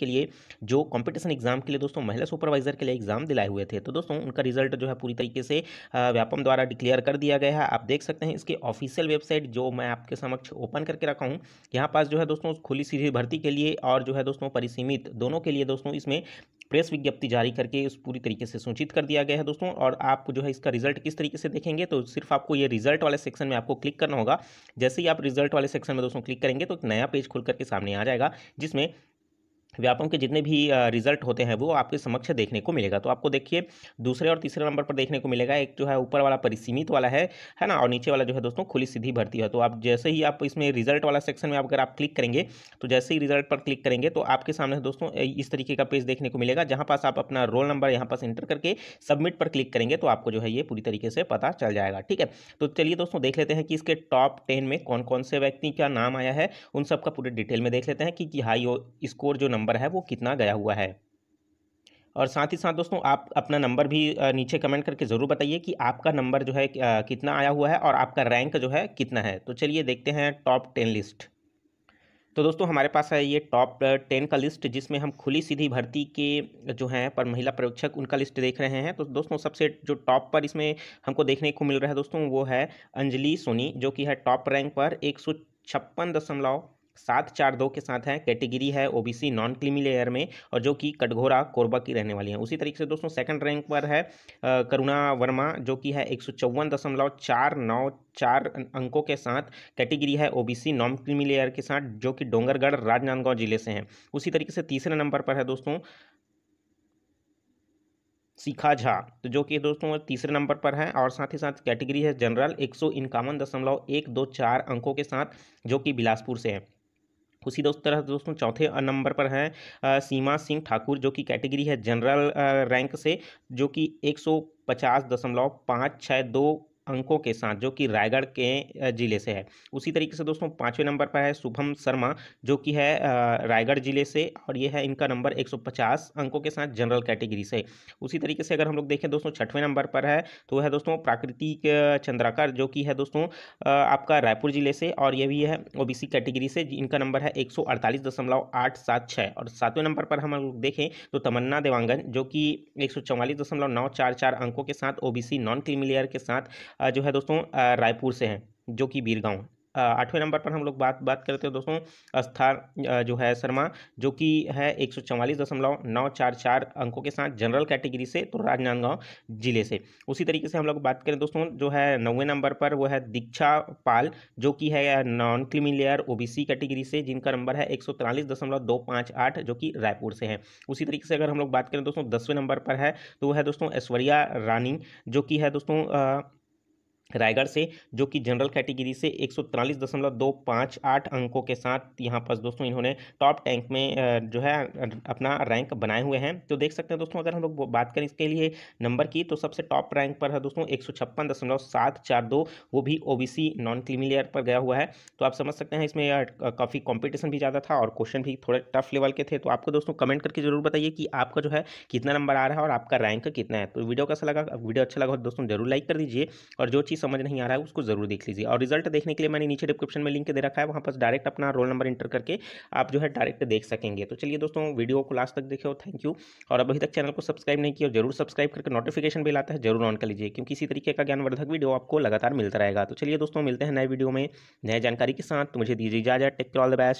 के लिए जो कॉम्पिटिशन एग्जाम के लिए दोस्तों महिला सुपरवाइजर के लिए एग्जाम दिलाए हुए थे तो दोस्तों उनका रिजल्ट जो है पूरी तरीके से व्यापम द्वारा डिक्लेयर कर दिया गया है आप देख सकते हैं इसके ऑफिशियल वेबसाइट जो मैं आपके समक्ष ओपन करके रखा हूँ यहाँ पास जो है दोस्तों खुली सीधी भर्ती के लिए और जो है दोस्तों परिसीमित दोनों के लिए दोस्तों इसमें प्रेस विज्ञप्ति जारी करके उस पूरी तरीके से सूचित कर दिया गया है दोस्तों और आप जो है इसका रिजल्ट किस तरीके से देखेंगे तो सिर्फ आपको ये रिजल्ट वाले सेक्शन में आपको क्लिक करना होगा जैसे ही आप रिजल्ट वाले सेक्शन में दोस्तों क्लिक करेंगे तो एक नया पेज खुल करके सामने आ जाएगा जिसमें व्यापम के जितने भी रिजल्ट होते हैं वो आपके समक्ष देखने को मिलेगा तो आपको देखिए दूसरे और तीसरे नंबर पर देखने को मिलेगा एक जो है ऊपर वाला परिसीमित वाला है है ना और नीचे वाला जो है दोस्तों खुली सीधी भर्ती है तो आप जैसे ही आप इसमें रिजल्ट वाला सेक्शन में अगर आप क्लिक करेंगे तो जैसे ही रिजल्ट पर क्लिक करेंगे तो आपके सामने दोस्तों इस तरीके का पेज देखने को मिलेगा जहाँ पास आप अपना रोल नंबर यहाँ पास इंटर करके सबमिट पर क्लिक करेंगे तो आपको जो है ये पूरी तरीके से पता चल जाएगा ठीक है तो चलिए दोस्तों देख लेते हैं कि इसके टॉप टेन में कौन कौन से व्यक्ति का नाम आया है उन सबका पूरे डिटेल में देख लेते हैं कि, कि हाई स्कोर जो नंबर नंबर है वो कितना गया हुआ है और साथ ही साथ दोस्तों आप अपना नंबर भी नीचे कमेंट करके ज़रूर बताइए कि आपका नंबर जो है कितना आया हुआ है और आपका रैंक जो है कितना है तो चलिए देखते हैं टॉप टेन लिस्ट तो दोस्तों हमारे पास है ये टॉप टेन का लिस्ट जिसमें हम खुली सीधी भर्ती के जो हैं पर महिला परीक्षक उनका लिस्ट देख रहे हैं तो दोस्तों सबसे जो टॉप पर इसमें हमको देखने को मिल रहा है दोस्तों वो है अंजलि सोनी जो कि है टॉप रैंक पर एक सात चार दो के साथ है कैटेगरी है ओबीसी नॉन क्रीमी लेयर में और जो कि कटघोरा कोरबा की रहने वाली है उसी तरीके से दोस्तों सेकंड रैंक पर है करुणा वर्मा जो कि है एक सौ चौवन दशमलव चार नौ चार अं, अंकों के साथ कैटेगरी है ओबीसी नॉन क्रीमी लेयर के साथ जो कि डोंगरगढ़ राजनांदगांव जिले से हैं उसी तरीके से तीसरे नंबर पर है दोस्तों शिखा झा तो जो कि दोस्तों तीसरे नंबर पर है और साथ ही साथ कैटेगरी है जनरल एक सौ इक्यावन दशमलव एक दो चार अंकों के साथ जो कि बिलासपुर से है उसी दोस्त तरह दोस्तों चौथे नंबर पर हैं सीमा सिंह ठाकुर जो कि कैटेगरी है जनरल रैंक से जो कि एक सौ पचास दशमलव पाँच छः दो अंकों के साथ जो कि रायगढ़ के ज़िले से है उसी तरीके से दोस्तों पाँचवें नंबर पर है शुभम शर्मा जो कि है रायगढ़ ज़िले से और ये है इनका नंबर 150 अंकों के साथ जनरल कैटेगरी से उसी तरीके से अगर हम लोग देखें दोस्तों छठवें नंबर पर है तो है दोस्तों प्राकृतिक चंद्राकर जो कि है दोस्तों आपका रायपुर ज़िले से और ये भी है ओ कैटेगरी से इनका नंबर है एक और सातवें नंबर पर हम लोग देखें तो तमन्ना देवांगन जो कि एक अंकों के साथ ओ नॉन क्लिमिलियर के साथ जो है दोस्तों रायपुर से हैं जो कि बीरगांव आठवें नंबर पर हम लोग बात बात करते हैं दोस्तों अस्थार जो है शर्मा जो कि है एक सौ चवालीस दशमलव नौ चार चार अंकों के साथ जनरल कैटेगरी से तो राजनांदगांव जिले से उसी तरीके से हम लोग बात करें दोस्तों जो है नौवें नंबर पर वो है दीक्षा पाल जो कि है नॉन क्रीमिलेयर ओ कैटेगरी से जिनका नंबर है एक जो कि रायपुर से है उसी तरीके से अगर हम लोग बात करें दोस्तों दसवें नंबर पर है तो वह है दोस्तों ऐश्वर्या रानी जो कि है दोस्तों रायगढ़ से जो कि जनरल कैटेगरी से एक दशमलव दो पाँच आठ अंकों के साथ यहाँ पर दोस्तों इन्होंने टॉप टैंक में जो है अपना रैंक बनाए हुए हैं तो देख सकते हैं दोस्तों अगर हम लोग बात करें इसके लिए नंबर की तो सबसे टॉप रैंक पर है दोस्तों एक दशमलव सात चार दो वो भी ओ नॉन क्रीमिलियर पर गया हुआ है तो आप समझ सकते हैं इसमें काफ़ी कॉम्पिटिशन भी ज़्यादा था और क्वेश्चन भी थोड़े टफ लेवल के थे तो आपको दोस्तों कमेंट करके जरूर बताइए कि आपका जो है कितना नंबर आ रहा है और आपका रैंक कितना है तो वीडियो कैसा लगा वीडियो अच्छा लगा तो दोस्तों जरूर लाइक कर दीजिए और जो चीज़ समझ नहीं आ रहा है उसको जरूर देख लीजिए और रिजल्ट देखने के लिए मैंने नीचे डिस्क्रिप्शन में लिंक दे रखा है वहाँ पर डायरेक्ट अपना रोल नंबर इंटर करके आप जो है डायरेक्ट देख सकेंगे तो चलिए दोस्तों वीडियो को लास्ट तक देखो थैंक यू और अभी तक चैनल को सब्सक्राइब नहीं किया जरूर सब्सक्राइब करके नोटिफिकेशन बिल आता है जरूर ऑन कर लीजिए क्योंकि इसी तरीके का ज्ञानवर्धक वीडियो आपको लगातार मिलता रहेगा तो चलिए दोस्तों मिलते हैं नए वीडियो में नए जानकारी के साथ मुझे दीजिए इजाजत टेक ऑल द बेस्ट